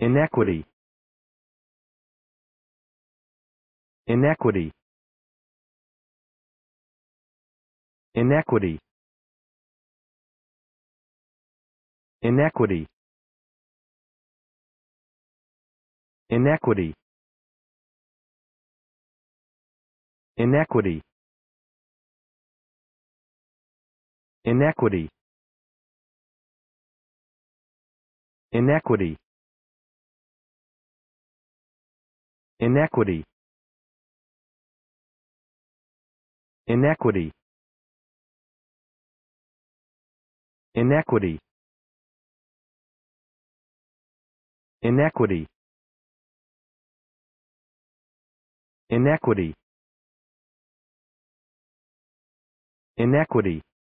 inequity inequity inequity inequity inequity inequity inequity inequity inequity inequity inequity inequity inequity inequity